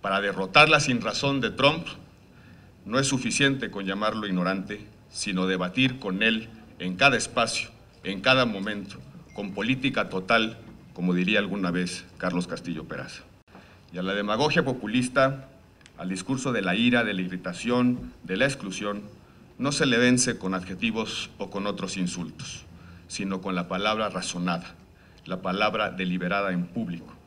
Para derrotar la razón de Trump, no es suficiente con llamarlo ignorante, sino debatir con él en cada espacio, en cada momento, con política total, como diría alguna vez Carlos Castillo Peraza. Y a la demagogia populista, al discurso de la ira, de la irritación, de la exclusión, no se le vence con adjetivos o con otros insultos, sino con la palabra razonada, la palabra deliberada en público,